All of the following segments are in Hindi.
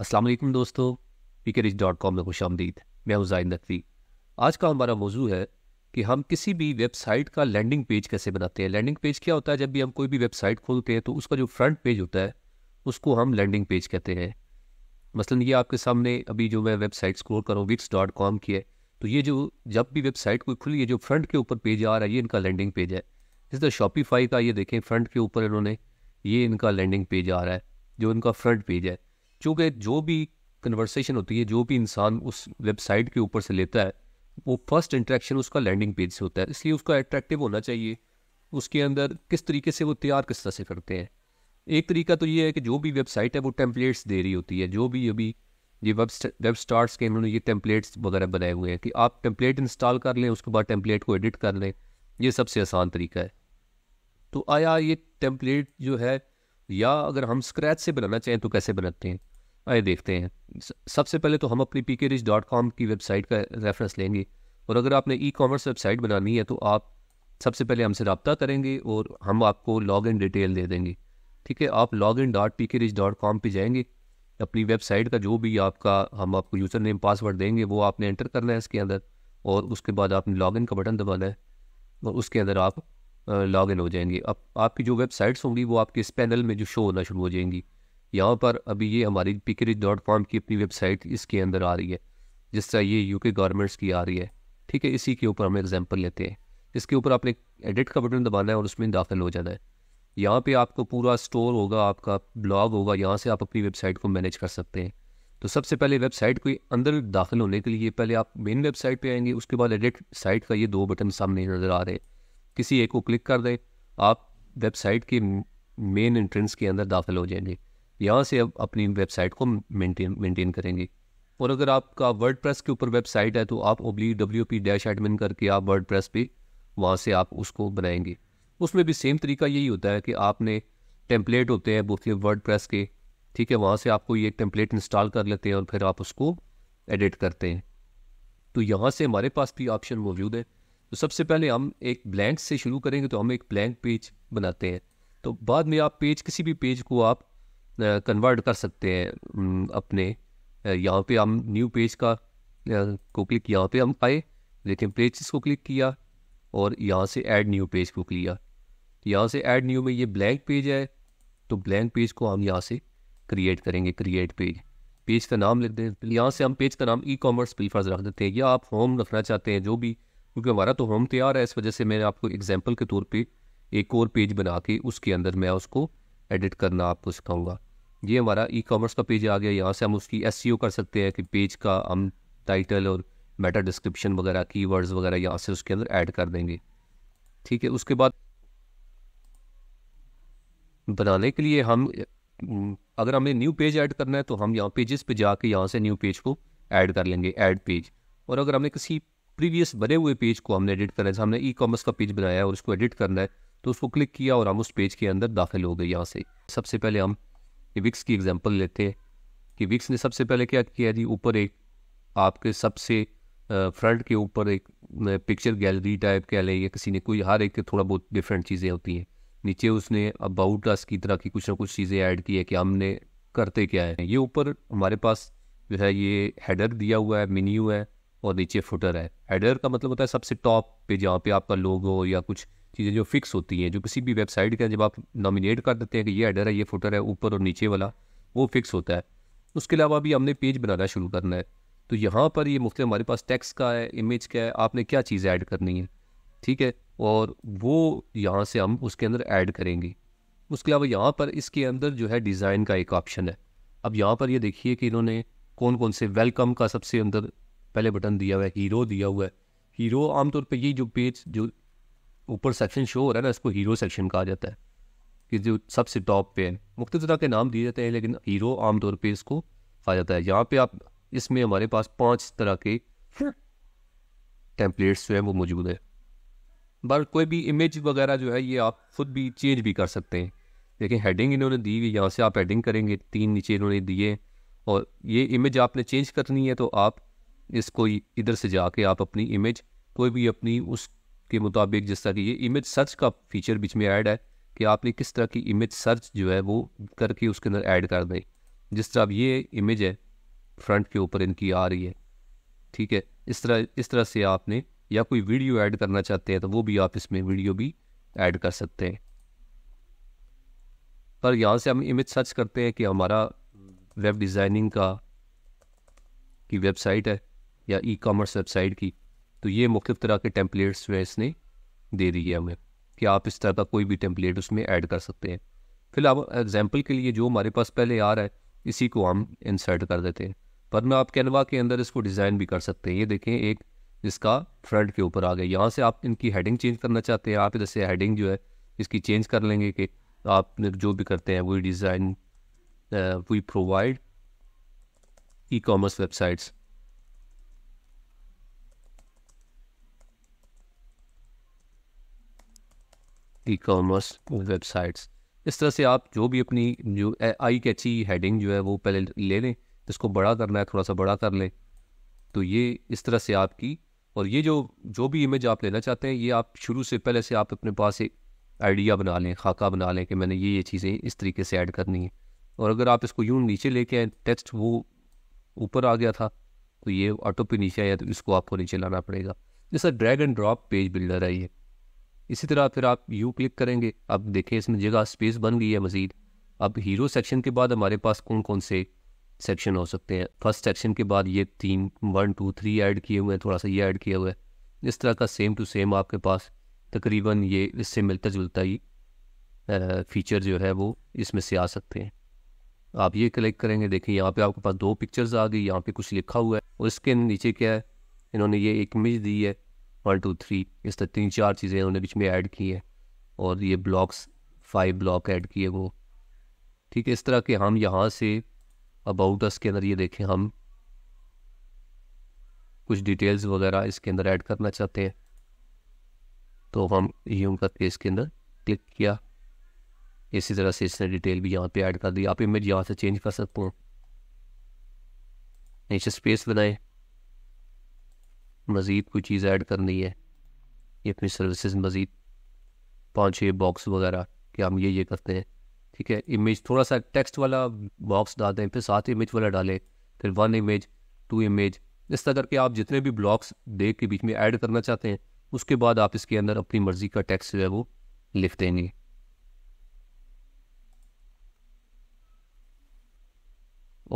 अस्सलाम वालेकुम दोस्तों पीकेरिच डॉट कॉम में खुश आमदीद मैं हुज़ाइन नकवी आज का हमारा मौजू है कि हम किसी भी वेबसाइट का लैंडिंग पेज कैसे बनाते हैं लैंडिंग पेज क्या होता है जब भी हम कोई भी वेबसाइट खोलते हैं तो उसका जो फ्रंट पेज होता है उसको हम लैंडिंग पेज कहते हैं मसलन ये आपके सामने अभी जो मैं वेबसाइट स्क्रोल कर रहा हूँ विक्स डॉट कॉम की है तो ये जो जब भी वेबसाइट कोई खुली है जो फ्रंट के ऊपर पेज आ रहा है ये इनका लैंडिंग पेज है जिस तरह शॉपिफाई का ये देखें फ्रंट के ऊपर इन्होंने ये इनका लैंडिंग पेज आ रहा है जो इनका फ्रंट पेज है चूँकि जो भी कन्वर्सेशन होती है जो भी इंसान उस वेबसाइट के ऊपर से लेता है वो फर्स्ट इंट्रैक्शन उसका लैंडिंग पेज से होता है इसलिए उसका अट्रैक्टिव होना चाहिए उसके अंदर किस तरीके से वो तैयार किस तरह से करते हैं एक तरीका तो ये है कि जो भी वेबसाइट है वो टेम्पलेट्स दे रही होती है जो भी अभी ये वेब वेब स्टार्स के इन्होंने ये टेम्पलेट्स वगैरह बनाए हुए हैं कि आप टेम्पलेट इंस्टॉल कर लें उसके बाद टेम्पलेट को एडिट कर लें ये सबसे आसान तरीका है तो आया ये टेम्पलेट जो है या अगर हम स्क्रैच से बनाना चाहें तो कैसे बनाते हैं आइए देखते हैं सबसे पहले तो हम अपनी पी के रिच डॉट की वेबसाइट का रेफरेंस लेंगे और अगर आपने ई कॉमर्स वेबसाइट बनानी है तो आप सबसे पहले हमसे रबता करेंगे और हम आपको लॉग इन डिटेल दे देंगे ठीक है आप log in dot P K rich dot com पर जाएंगे अपनी वेबसाइट का जो भी आपका हम आपको यूज़र नेम पासवर्ड देंगे वो आपने एंटर करना है इसके अंदर और उसके बाद आपने लॉग इन का बटन दबाना है और उसके अंदर आप लॉगिन हो जाएंगे अब आपकी जो वेबसाइट्स होंगी वो आपके इस पैनल में जो शो होना शुरू हो जाएंगी यहाँ पर अभी ये हमारी पिकरिज डॉट कॉम की अपनी वेबसाइट इसके अंदर आ रही है जिस तरह ये यूके गवर्नमेंट्स की आ रही है ठीक है इसी के ऊपर हम एग्जाम्पल लेते हैं इसके ऊपर आपने एडिट का बटन दबाना है और उसमें दाखिल हो जाना है यहाँ पे आपको पूरा स्टोर होगा आपका ब्लॉग होगा यहाँ से आप अपनी वेबसाइट को मैनेज कर सकते हैं तो सबसे पहले वेबसाइट के अंदर दाखिल होने के लिए पहले आप मेन वेबसाइट पे आएंगे उसके बाद एडिट साइट का ये दो बटन सामने नज़र आ रहे हैं किसी एक को क्लिक कर दें आप वेबसाइट के मेन एंट्रेंस के अंदर दाखिल हो जाएंगे यहाँ से अब अपनी वेबसाइट को मेंटेन मेंटेन करेंगे और अगर आपका वर्ड प्रेस के ऊपर वेबसाइट है तो आप ओबली डब्ल्यू पी डैश एडमिन करके आप वर्ड प्रेस पर वहाँ से आप उसको बनाएंगे उसमें भी सेम तरीका यही होता है कि आपने टेम्पलेट होते हैं बुफे वर्ड प्रेस के ठीक है वहाँ से आपको ये टेम्पलेट इंस्टॉल कर लेते हैं और फिर आप उसको एडिट करते हैं तो यहाँ से हमारे पास भी ऑप्शन मौजूद है तो सबसे पहले हम एक ब्लैंक से शुरू करेंगे तो हम एक ब्लैंक पेज बनाते हैं तो बाद में आप पेज किसी भी पेज को आप कन्वर्ट कर सकते हैं अपने यहाँ पे हम न्यू पेज का को क्लिक यहाँ पे हम आए देखें पेजेस को क्लिक किया और यहाँ से ऐड न्यू पेज को लिया यहाँ से ऐड न्यू में ये ब्लैंक पेज है तो ब्लैंक पेज को हम यहाँ से क्रिएट करेंगे क्रिएट पेज पेज का नाम लिख दें यहाँ से हम पेज का नाम ई कॉमर्स बिलफर्ज रख देते हैं या आप होम रखना चाहते हैं जो भी क्योंकि हमारा तो होम तैयार है इस वजह से मैंने आपको एग्जाम्पल के तौर पर एक और पेज बना के उसके अंदर मैं उसको एडिट करना आपको सिखाऊंगा ये हमारा ई कॉमर्स का पेज आ गया यहाँ से हम उसकी एस e कर सकते हैं कि पेज का हम टाइटल और मेटा डिस्क्रिप्शन वगैरह की वगैरह यहाँ से उसके अंदर ऐड कर देंगे ठीक है उसके बाद बनाने के लिए हम अगर हमें न्यू पेज ऐड करना है तो हम यहाँ पेजेस पे जाके यहाँ से न्यू पेज को ऐड कर लेंगे ऐड पेज और अगर हमने किसी प्रीवियस बने हुए पेज को हमने एडिट करना है हमने ई कॉमर्स का पेज बनाया है और उसको एडिट करना है तो उसको क्लिक किया और हम उस पेज के अंदर दाखिल हो गए यहाँ से सबसे पहले हम विक्स की एग्जाम्पल लेते हैं कि विक्स ने सबसे पहले क्या किया जी ऊपर एक आपके सबसे फ्रंट के ऊपर एक पिक्चर गैलरी टाइप कह लें या किसी ने कोई हर एक थोड़ा बहुत डिफरेंट चीज़ें होती हैं नीचे उसने अबाउट अस की तरह की कुछ ना कुछ चीज़ें ऐड की है कि हमने करते क्या है ये ऊपर हमारे पास जो है ये हेडर दिया हुआ है मेन्यू है और नीचे फुटर है हेडर का मतलब होता है सबसे टॉप पे जहाँ पे आपका लोगो या कुछ चीज़ें जो फिक्स होती हैं जो किसी भी वेबसाइट का जब आप नॉमिनेट कर देते हैं कि ये हेडर है ये फुटर है ऊपर और नीचे वाला वो फिक्स होता है उसके अलावा भी हमने पेज बनाना शुरू करना है तो यहाँ पर ये मुख्तु हमारे पास टेक्स का है इमेज का है आपने क्या चीज़ ऐड करनी है ठीक है और वो यहाँ से हम उसके अंदर ऐड करेंगे उसके अलावा यहाँ पर इसके अंदर जो है डिज़ाइन का एक ऑप्शन है अब यहाँ पर ये देखिए कि इन्होंने कौन कौन से वेलकम का सबसे अंदर पहले बटन दिया हुआ है हीरो दिया हुआ है हीरो आमतौर पर ये जो पेज जो ऊपर सेक्शन शो हो रहा है ना इसको हीरो सेक्शन कहा जाता है कि जो सबसे टॉप पे है मुख्त तरह के नाम दिए जाते हैं लेकिन हीरो आमतौर पर इसको कहा जाता है यहाँ पे आप इसमें हमारे पास पाँच तरह के टेम्पलेट्स जो है वो मौजूद है बट कोई भी इमेज वगैरह जो है ये आप खुद भी चेंज भी कर सकते हैं लेकिन हेडिंग इन्होंने दी हुई यहाँ से आप हेडिंग करेंगे तीन नीचे इन्होंने दिए और ये इमेज आपने चेंज करनी है तो आप इसको इधर से जाके आप अपनी इमेज कोई भी अपनी उस के मुताबिक जिस तरह की ये इमेज सर्च का फीचर बीच में ऐड है कि आपने किस तरह की इमेज सर्च जो है वो करके उसके अंदर ऐड कर दें जिस तरह अब ये इमेज है फ्रंट के ऊपर इनकी आ रही है ठीक है इस तरह इस तरह से आपने या कोई वीडियो ऐड करना चाहते हैं तो वो भी आप इसमें वीडियो भी ऐड कर सकते हैं पर यहाँ से हम इमेज सर्च करते हैं कि हमारा वेब डिज़ाइनिंग का की वेबसाइट है या ई कॉमर्स वेबसाइट की तो ये मुख्य तरह के टेम्पलेट्स जो है इसने दे दी है हमें कि आप इस तरह का कोई भी टेम्पलेट उसमें ऐड कर सकते हैं फिलहाल एग्जाम्पल के लिए जो हमारे पास पहले आ रहा है इसी को हम इंसर्ट कर देते हैं वरना आप कैनवा के अंदर इसको डिज़ाइन भी कर सकते हैं ये देखें एक इसका फ्रंट के ऊपर आ गया यहाँ से आप इनकी हेडिंग चेंज करना चाहते हैं आप इधर से हेडिंग जो है इसकी चेंज कर लेंगे कि आप जो भी करते हैं वही design we provide e commerce websites e commerce websites इस तरह से आप जो भी अपनी जो आई कैची हेडिंग जो है वो पहले ले लें इसको बड़ा करना है थोड़ा सा बड़ा कर लें तो ये इस तरह से आपकी और ये जो जो भी इमेज आप लेना चाहते हैं ये आप शुरू से पहले से आप अपने पास एक आइडिया बना लें खाका बना लें कि मैंने ये ये चीज़ें इस तरीके से ऐड करनी है और अगर आप इसको यूँ नीचे लेके आए टेक्स्ट वो ऊपर आ गया था तो ये ऑटो पे नीचे आया तो इसको आपको नीचे लाना पड़ेगा जैसा drag and drop page builder है ये इसी तरह फिर आप यू क्लिक करेंगे अब देखें इसमें जगह स्पेस बन गई है मज़ीद अब हीरो सेक्शन के बाद हमारे पास कौन कौन से सेक्शन हो सकते हैं फर्स्ट सेक्शन के बाद ये तीन वन टू थ्री ऐड किए हुए हैं थोड़ा सा ये ऐड किया हुआ है इस तरह का सेम टू सेम आपके पास तकरीबन ये इससे मिलता जुलता ही फीचर जो है वो इसमें से आ सकते हैं आप ये क्लिक करेंगे देखें यहाँ पे आपके पास दो पिक्चर्स आ गई यहाँ पे कुछ लिखा हुआ है और इसके नीचे क्या है इन्होंने ये एक इमेज दी है वन टू थ्री इस तरह तीन चार चीज़ें उन्होंने बीच में ऐड की हैं और ये ब्लॉक्स फाइव ब्लॉक ऐड किए वो ठीक है इस तरह के हम यहाँ से अबाउट अस के अंदर ये देखें हम कुछ डिटेल्स वगैरह इसके अंदर ऐड करना चाहते हैं तो हम ये करके इसके अंदर क्लिक किया इसी तरह से इसने डिटेल भी यहाँ पे ऐड कर दी आप इमेज यहाँ से चेंज कर सकते हो नीचे स्पेस बनाए मज़ीद कोई चीज़ ऐड करनी है या अपनी सर्विसेज मज़ीद पाँच छः बॉक्स वगैरह कि हम ये ये करते हैं ठीक है इमेज थोड़ा सा टेक्स्ट वाला बॉक्स डाल दें फिर सात इमेज वाला डालें फिर वन इमेज टू इमेज इस तरह करके आप जितने भी ब्लॉक्स देख के बीच में ऐड करना चाहते हैं उसके बाद आप इसके अंदर अपनी मर्ज़ी का टेक्स्ट जो है वो लिख देंगे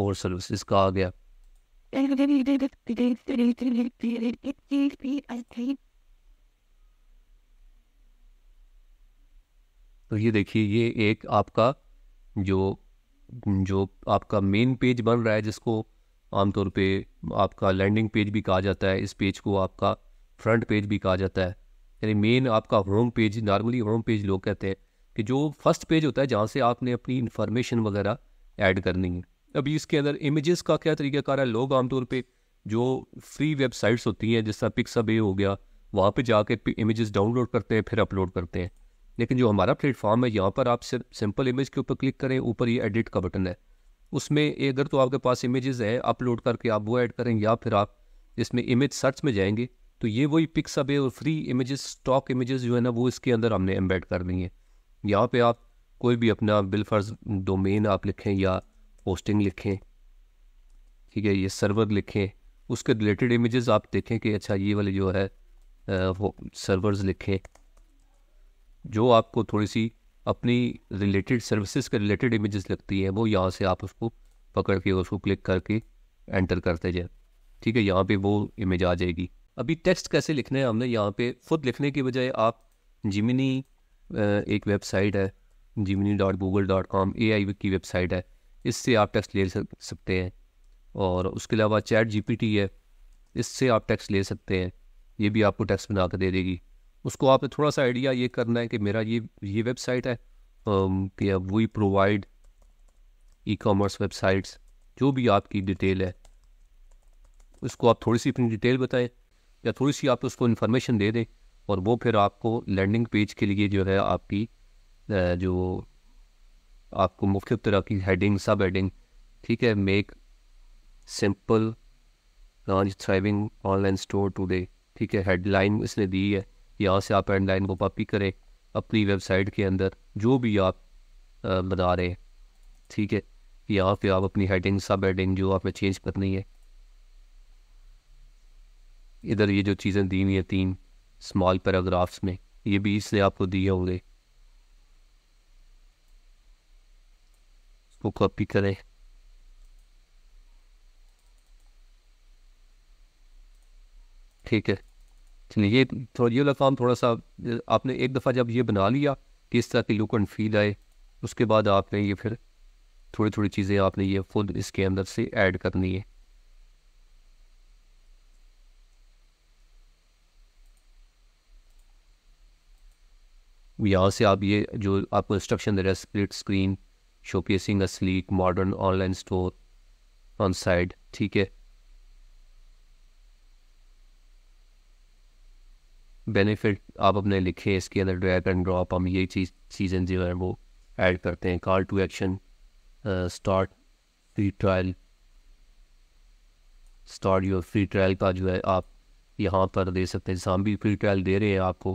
और सर्विस का आ गया तो ये देखिए ये एक आपका जो जो आपका मेन पेज बन रहा है जिसको आमतौर पे आपका लैंडिंग पेज भी कहा जाता है इस पेज को आपका फ्रंट पेज भी कहा जाता है यानी मेन आपका home page normally home page लोग कहते हैं कि जो फर्स्ट पेज होता है जहाँ से आपने अपनी इन्फॉर्मेशन वगैरह ऐड करनी है अभी इसके अंदर इमेजेस का क्या तरीकाकार है लोग आमतौर पर जो फ्री वेबसाइट्स होती हैं जैसा पिक्सअप हो गया वहाँ पर जाके इमेजेस डाउनलोड करते हैं फिर अपलोड करते हैं लेकिन जो हमारा प्लेटफॉर्म है यहाँ पर आप सिर्फ सिंपल इमेज के ऊपर क्लिक करें ऊपर ये एडिट का बटन है उसमें अगर तो आपके पास इमेजेस है अपलोड करके आप वो ऐड करें या फिर आप इसमें इमेज सर्च में जाएंगे तो ये वही है और फ्री इमेजेस स्टॉक इमेजेस जो है ना वो इसके अंदर हमने एम्बेड कर दी है यहाँ पर आप कोई भी अपना बिलफर्ज डोमेन आप लिखें या पोस्टिंग लिखें ठीक है ये सर्वर लिखें उसके रिलेटेड इमेजेस आप देखें कि अच्छा ये वाले जो है वो सर्वर्स लिखें जो आपको थोड़ी सी अपनी रिलेटेड सर्विसेज के रिलेटेड इमेजेस लगती हैं वो यहाँ से आप उसको पकड़ के उसको क्लिक करके एंटर करते जाए ठीक है यहाँ पे वो इमेज आ जाएगी अभी टेक्स्ट कैसे लिखना है हमने यहाँ पे खुद लिखने के बजाय आप जिमिनी एक वेबसाइट है Gemini dot Google dot com A I की वेबसाइट है इससे आप टैक्स ले सकते हैं और उसके अलावा चैट जी है इससे आप टैक्स ले सकते हैं ये भी आपको टैक्स बना कर दे देगी उसको आपने थोड़ा सा आइडिया ये करना है कि मेरा ये ये वेबसाइट है कि अब we provide e commerce websites जो भी आपकी डिटेल है उसको आप थोड़ी सी अपनी डिटेल बताएं या थोड़ी सी आप उसको इन्फॉर्मेशन दे दें और वो फिर आपको लैंडिंग पेज के लिए जो है आपकी जो आपको मुख्य तरह की हेडिंग सब हेडिंग ठीक है make simple launch thriving online store today ठीक है हेडलाइन इसने दी है यहाँ से आप हेडलाइन को कॉपी करें अपनी वेबसाइट के अंदर जो भी आप बता बना रहे हैं ठीक है यहाँ पे आप अपनी हेडिंग सब हेडिंग जो आपने चेंज करनी है इधर ये जो चीज़ें दी हुई हैं तीन स्मॉल पैराग्राफ्स में ये भी इसलिए आपको दिए होंगे इसको कॉपी करें ठीक है चलिए ये थोड़ा ये काम थोड़ा सा आपने एक दफ़ा जब ये बना लिया कि इस तरह की लुक एंड फील आए उसके बाद आपने ये फिर थोड़ी थोड़ी चीज़ें आपने ये खुद इसके अंदर से ऐड करनी है यहाँ से आप ये जो आपको इंस्ट्रक्शन दे रहा है split screen showcasing a sleek, modern online store on side ठीक है बेनिफिट आप अपने लिखे इसके अंदर ड्रैग एंड ड्रॉप हम यही चीज चीज़ें जो है वो ऐड करते हैं call to action start free trial start your free trial का जो है आप यहाँ पर दे सकते हैं जहाँ भी फ्री ट्रायल दे रहे हैं आपको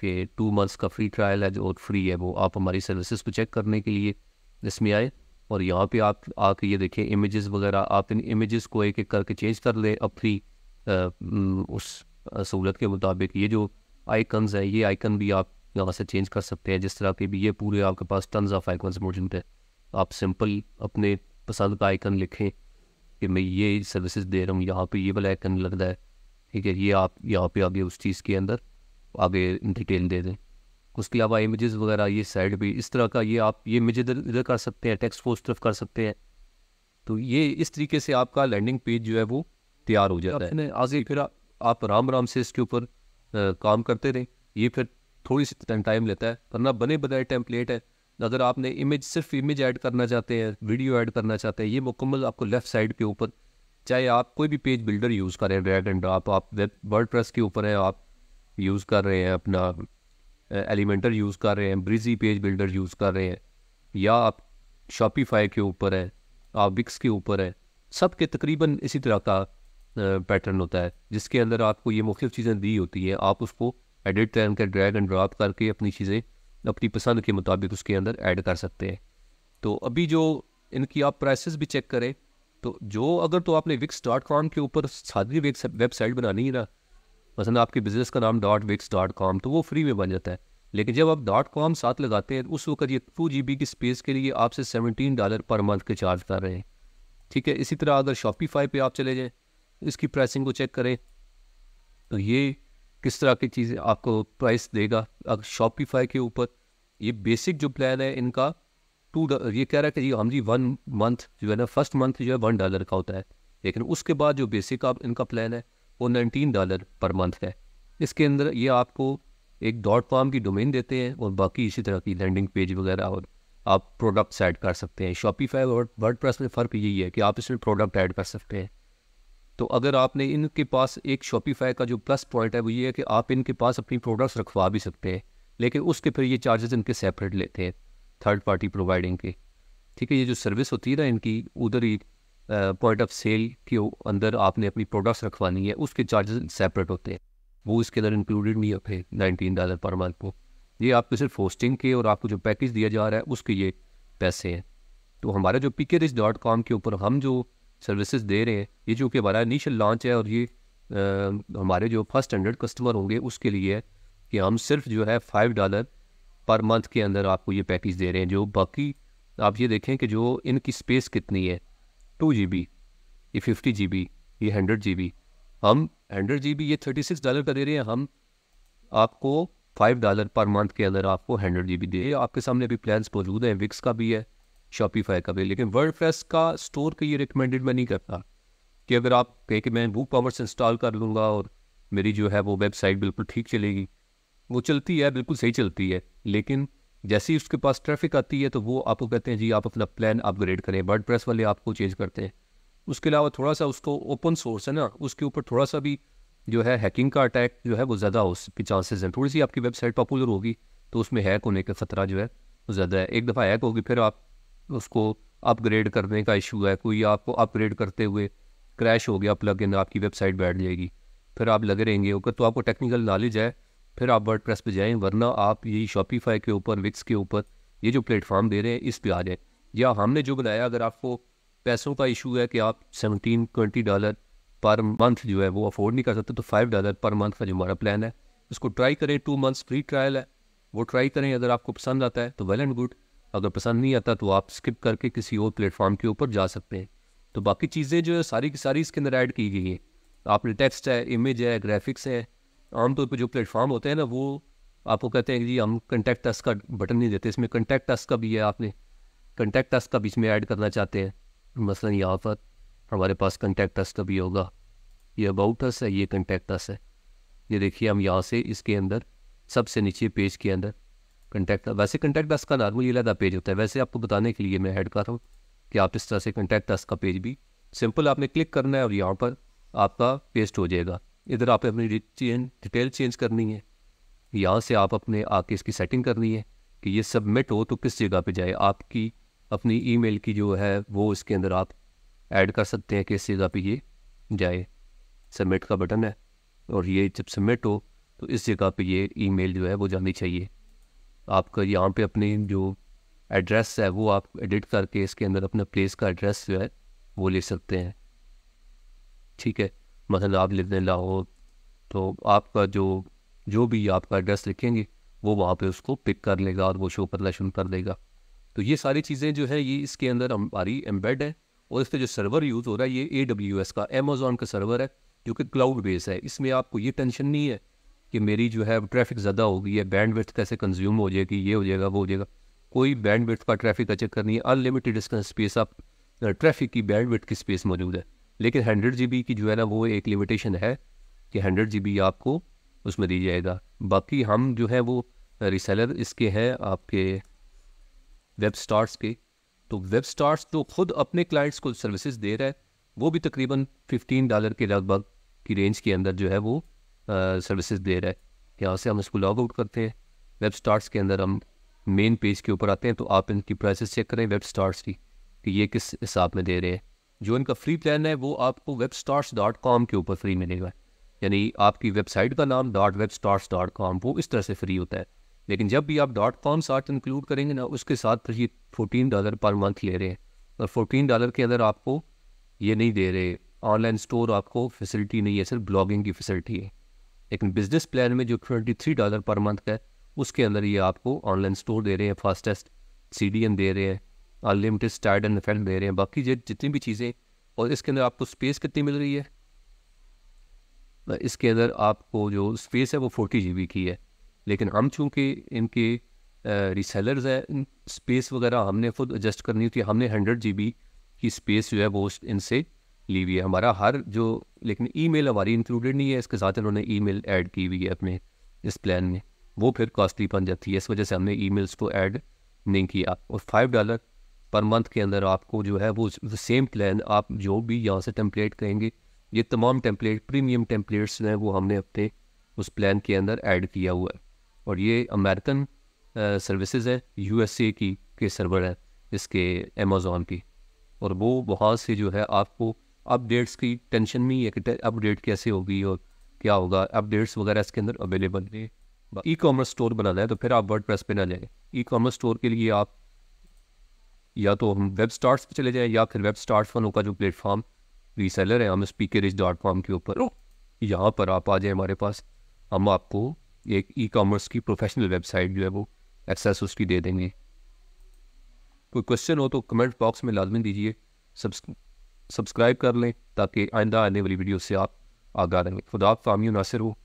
कि टू मंथ्स का फ्री ट्रायल है जो और फ्री है वो आप हमारी सर्विसेज को चेक करने के लिए इसमें आए और यहाँ पे आप आके ये देखें इमेजेस वगैरह आप इन इमेजेस को एक एक करके चेंज कर लें अपनी उस सहूलत के मुताबिक ये जो आइकन्स हैं ये आइकन भी आप यहाँ से चेंज कर सकते हैं जिस तरह के भी ये पूरे आपके पास टनज ऑफ आइकन्स मौजूद हैं आप सिंपल अपने पसंद का आइकन लिखें कि मैं ये सर्विसेज दे रहा हूँ यहाँ पे ये वाला आइकन लग रहा है ठीक है ये आप यहाँ पे आगे उस चीज़ के अंदर आगे डिटेल दे दें उसके अलावा इमेजेस वगैरह ये साइड भी इस तरह का ये आप ये इमेज इधर इधर कर सकते हैं टेक्स्ट पोस्ट तरफ कर सकते हैं तो ये इस तरीके से आपका लैंडिंग पेज जो है वो तैयार हो जाता है आगे फिर आ, आप आराम आराम से इसके ऊपर काम करते रहें ये फिर थोड़ी सी टाइम लेता है वरना बने बनाए टेम्पलेट है अगर आपने इमेज सिर्फ इमेज ऐड करना चाहते हैं वीडियो ऐड करना चाहते हैं ये मुकम्मल आपको लेफ़्ट साइड के ऊपर चाहे आप कोई भी पेज बिल्डर यूज़ करें रेड एंड आप, आप वेब वर्ड के ऊपर हैं आप यूज़ कर रहे हैं अपना एलिमेंटर यूज़ कर रहे हैं ब्रिजी पेज बिल्डर यूज़ कर रहे हैं या आप शॉपीफाई के ऊपर है आप विक्स के ऊपर है सब के तकरीबन इसी तरह का पैटर्न होता है जिसके अंदर आपको ये मुख्य चीज़ें दी होती हैं आप उसको एडिट टाइम के ड्रैग एंड ड्रॉप करके अपनी चीज़ें अपनी पसंद के मुताबिक उसके अंदर ऐड कर सकते हैं तो अभी जो इनकी आप प्राइसेस भी चेक करें तो जो अगर तो आपने विक्स डॉट कॉम के ऊपर सादगी वेबसाइट बनानी है ना मसलन आपके बिजनेस का नाम डॉट विक्स डॉट कॉम तो वो फ्री में बन जाता है लेकिन जब आप डॉट कॉम साथ लगाते हैं उस वक्त ये टू जी बी की स्पेस के लिए आपसे सेवनटीन डॉलर पर मंथ के चार्ज कर रहे हैं ठीक है इसी तरह अगर शॉपीफाई पे आप चले जाएँ इसकी प्राइसिंग को चेक करें तो ये किस तरह की चीज़ें आपको प्राइस देगा अगर शॉपीफाई के ऊपर ये बेसिक जो प्लान है इनका टू ये कह रहा है कि जी हम जी वन मंथ जो है ना फर्स्ट मंथ जो है वन डॉलर का होता है लेकिन उसके बाद जो बेसिक आप इनका प्लान है वो नाइनटीन डॉलर पर मंथ है इसके अंदर ये आपको एक डॉट कॉम की डोमेन देते हैं और बाकी इसी तरह की लैंडिंग पेज वगैरह और आप प्रोडक्ट्स ऐड कर सकते हैं शॉपिफाई और वर्ड प्रेस में फ़र्क यही है कि आप इसमें प्रोडक्ट ऐड कर सकते हैं तो अगर आपने इनके पास एक शॉपिफाई का जो प्लस पॉइंट है वो ये है कि आप इनके पास अपनी प्रोडक्ट्स रखवा भी सकते हैं लेकिन उसके फिर ये चार्जेस इनके सेपरेट लेते हैं थर्ड पार्टी प्रोवाइडिंग के ठीक है ये जो सर्विस होती है ना इनकी उधर ही पॉइंट ऑफ सेल के अंदर आपने अपनी प्रोडक्ट्स रखवानी है उसके चार्जेस सेपरेट होते हैं वो इसके अंदर इंक्लूडेड नहीं होते नाइनटीन डॉलर पर मंथ को ये आपको सिर्फ होस्टिंग के और आपको जो पैकेज दिया जा रहा है उसके ये पैसे हैं तो हमारा जो P K rich dot com के ऊपर हम जो सर्विसेज दे रहे हैं ये जो कि हमारा इनिशियल लॉन्च है और ये आ, हमारे जो फर्स्ट हंड्रेड कस्टमर होंगे उसके लिए है कि हम सिर्फ जो है फाइव डॉलर पर मंथ के अंदर आपको ये पैकेज दे रहे हैं जो बाकी आप ये देखें कि जो इनकी स्पेस कितनी है टू जी बी ये फिफ्टी जी बी ये हंड्रेड जी बी हम हंड्रेड जी बी ये थर्टी सिक्स डॉलर का दे रहे हैं हम आपको फाइव डॉलर पर मंथ के अंदर आपको हंड्रेड जी बी दे आपके सामने अभी प्लान्स मौजूद हैं विक्स का भी है शॉपिफाई का भी लेकिन वर्ड प्रेस का स्टोर का ये रिकमेंडेड मैं नहीं करता कि अगर आप कहें कि मैं बुक पावर्स इंस्टॉल कर लूँगा और मेरी जो है वो वेबसाइट बिल्कुल ठीक चलेगी वो चलती है बिल्कुल सही चलती है लेकिन जैसे ही उसके पास ट्रैफिक आती है तो वो आपको कहते हैं जी आप अपना प्लान अपग्रेड करें वर्ड वाले आपको चेंज करते हैं उसके अलावा थोड़ा सा उसको ओपन सोर्स है ना उसके ऊपर थोड़ा सा भी जो है हैकिंग का अटैक जो है वो ज़्यादा हो उसके चांसेज हैं थोड़ी सी आपकी वेबसाइट पॉपुलर होगी तो उसमें हैक होने का ख़तरा जो है वो ज़्यादा है एक दफ़ा हैक होगी फिर आप उसको अपग्रेड करने का इशू है कोई आपको अपग्रेड करते हुए क्रैश हो गया प्लग इन आपकी वेबसाइट बैठ जाएगी फिर आप लगे रहेंगे होकर तो आपको टेक्निकल नॉलेज है फिर आप वर्ड प्रेस पर जाएँ वरना आप यही शॉपिफाई के ऊपर विक्स के ऊपर ये जो प्लेटफॉर्म दे रहे हैं इस पर आ जाएँ या हमने जो बनाया अगर आपको पैसों का इशू है कि आप seventeen twenty dollar per month जो है वो अफोर्ड नहीं कर सकते तो फाइव डॉलर पर मंथ का जो हमारा प्लान है इसको ट्राई करें टू मंथ्स फ्री ट्रायल है वो ट्राई करें अगर आपको पसंद आता है तो वेल एंड गुड अगर पसंद नहीं आता तो आप स्किप करके किसी और प्लेटफॉर्म के ऊपर जा सकते हैं तो बाकी चीज़ें जो है सारी की सारी इसके अंदर ऐड की गई हैं आपने टेक्स्ट है इमेज है ग्राफिक्स है आमतौर पर जो प्लेटफॉर्म होते हैं ना वो आपको कहते हैं जी हम कंटेक्ट अस का बटन नहीं देते इसमें कंटेक्ट अस का भी है आपने कंटेक्ट अस का भी इसमें ऐड करना चाहते हैं मसलन यहाँ पर हमारे पास कंटेक्ट अस का भी होगा ये अबाउट अस है ये कंटेक्ट अस है ये देखिए हम यहाँ से इसके अंदर सबसे नीचे पेज के अंदर कंटेक्ट वैसे कंटेक्ट अस का नॉर्मल अलहदा पेज होता है वैसे आपको बताने के लिए मैं ऐड कर रहा हूँ कि आप इस तरह से कंटेक्ट अस का पेज भी सिंपल आपने क्लिक करना है और यहाँ पर आपका पेस्ट हो जाएगा इधर आप अपनी डिटेल चेंज करनी है यहाँ से आप अपने आके इसकी सेटिंग करनी है कि ये सबमिट हो तो किस जगह पे जाए आपकी अपनी ईमेल की जो है वो इसके अंदर आप ऐड कर सकते हैं कि इस जगह पे ये जाए सबमिट का बटन है और ये जब सबमिट हो तो इस जगह पे ये ईमेल जो है वो जानी चाहिए आपका यहाँ पे अपने जो एड्रेस है वो आप एडिट करके इसके अंदर अपना प्लेस का एड्रेस जो है वो ले सकते हैं ठीक है मतलब आप लिखने लाओ तो आपका जो जो भी आपका एड्रेस लिखेंगे वो वहाँ पे उसको पिक कर लेगा और वो शो करना शुरू कर देगा तो ये सारी चीज़ें जो है ये इसके अंदर हमारी एम्बेड है और इसका जो सर्वर यूज़ हो रहा है ये ए डब्ल्यू एस का अमेजोन का सर्वर है जो कि क्लाउड बेस है इसमें आपको ये टेंशन नहीं है कि मेरी जो है ट्रैफिक ज़्यादा होगी या बैंड कैसे कंज्यूम हो जाएगी ये हो जाएगा वो हो जाएगा कोई बैंड का ट्रैफिक का चक्कर नहीं है अनलिमिटेड इसका स्पेस आप ट्रैफिक की बैंड की स्पेस मौजूद है लेकिन हंड्रेड जी की जो है ना वो एक लिमिटेशन है कि हंड्रेड जी आपको उसमें दी जाएगा बाकी हम जो है वो रिसेलर इसके हैं आपके वेब स्टार्स के तो वेब स्टार्स तो खुद अपने क्लाइंट्स को सर्विसेज दे रहा है वो भी तकरीबन फिफ्टीन डॉलर के लगभग की रेंज के अंदर जो है वो सर्विसेज दे रहा है यहाँ से हम इसको लॉग आउट करते हैं वेब स्टार्स के अंदर हम मेन पेज के ऊपर आते हैं तो आप इनकी प्राइसेस चेक करें वेब स्टार्स की कि ये किस हिसाब में दे रहे हैं जो इनका फ्री प्लान है वो आपको वेब स्टार्स डॉट कॉम के ऊपर फ्री मिलेगा यानी आपकी वेबसाइट का नाम dot web stars dot com वो इस तरह से फ्री होता है लेकिन जब भी आप डॉट कॉम साथ इंक्लूड करेंगे ना उसके साथ फिर ये फोर्टीन डॉलर पर मंथ ले रहे हैं और फोर्टीन डॉलर के अंदर आपको ये नहीं दे रहे ऑनलाइन स्टोर आपको फैसिलिटी नहीं है सिर्फ ब्लॉगिंग की फैसिलिटी है लेकिन बिजनेस प्लान में जो twenty three dollar per month का है उसके अंदर ये आपको ऑनलाइन स्टोर दे रहे हैं फास्टेस्ट सी डी एन दे रहे हैं अनलिमिटेड स्टार्ट एंड फैन ले रहे हैं बाकी जितनी भी चीज़ें और इसके अंदर आपको स्पेस कितनी मिल रही है इसके अंदर आपको जो स्पेस है वो फोर्टी जी की है लेकिन हम चूँकि इनके रिसेलर्स हैं स्पेस वगैरह हमने खुद एडजस्ट करनी होती है हमने हंड्रेड जी की स्पेस जो है वो इनसे ली हुई है हमारा हर जो लेकिन मेल हमारी इंक्लूडेड नहीं है इसके साथ इन्होंने मेल ऐड की हुई है अपने इस प्लान में वो फिर कॉस्टली बन जाती है इस वजह से हमने मेल्स को ऐड नहीं किया और फाइव डॉलर पर मंथ के अंदर आपको जो है वो सेम प्लान आप जो भी यहाँ से टेम्पलेट कहेंगे ये तमाम टेम्पलेट प्रीमियम टेम्पलेट्स हैं वो हमने अपने उस प्लान के अंदर ऐड किया हुआ है और ये अमेरिकन सर्विसेज है यू की के सर्वर है इसके अमेज़ोन की और वो वहाँ से जो है आपको अपडेट्स की टेंशन नहीं है कि अपडेट कैसे होगी और क्या होगा अपडेट्स वगैरह इसके अंदर अवेलेबल है ई कॉमर्स स्टोर बनाना है तो फिर आप वर्ड प्रेस पर ना जाएँ ई कॉमर्स स्टोर के लिए आप या तो हम वेब स्टार्स पर चले जाएँ या फिर वेब स्टार्स वालों का जो प्लेटफॉर्म रीसेलर है हम स्पीकर डॉट कॉम के ऊपर यहाँ पर आप आ जाए हमारे पास हम आपको एक ई कॉमर्स की प्रोफेशनल वेबसाइट जो है वो एक्सेस उसकी दे देंगे कोई क्वेश्चन हो तो कमेंट बॉक्स में लाजमी दीजिए सब्सक्राइब कर लें ताकि आइंदा आने वाली वीडियो से आप आगा रहें खुदा फामी नासिर हो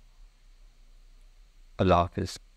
अल्लाह हाफिज़